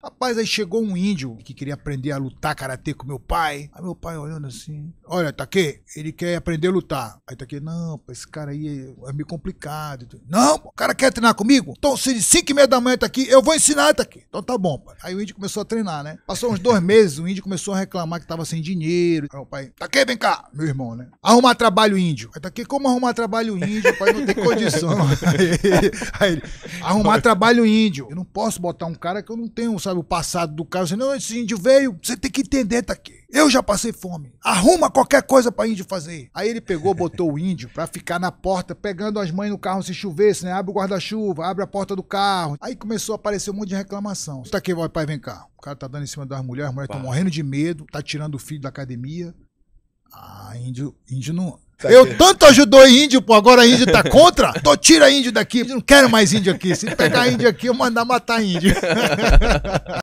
Rapaz, aí chegou um índio que queria aprender a lutar karatê com meu pai. Aí meu pai olhando assim: Olha, Taque, ele quer aprender a lutar. Aí Taque, não, esse cara aí é meio complicado. Não, o cara quer treinar comigo? Então, se 5 e meia da manhã tá aqui, eu vou ensinar, Taque. Então tá bom, pai. Aí o índio começou a treinar, né? Passou uns dois meses, o índio começou a reclamar que tava sem dinheiro. Aí meu pai: Taque, vem cá, meu irmão, né? Arrumar trabalho índio. Aí Taque, como arrumar trabalho índio? Pai, não tem condição. Aí, aí, aí, arrumar trabalho índio. Eu não posso botar um cara que eu não tenho, sabe? sabe o passado do cara. Você, não, esse índio veio, você tem que entender, tá aqui. Eu já passei fome. Arruma qualquer coisa pra índio fazer. Aí ele pegou, botou o índio pra ficar na porta, pegando as mães no carro se chovesse, né? Abre o guarda-chuva, abre a porta do carro. Aí começou a aparecer um monte de reclamação. Tá aqui, vai, pai, vem cá. O cara tá dando em cima das mulheres, as mulheres estão morrendo de medo, tá tirando o filho da academia. Ah, índio, índio não. Tá eu aqui. tanto ajudou índio, pô, agora índio tá contra? Tô tira índio daqui, não quero mais índio aqui. Se pegar índio aqui, eu mandar matar índio.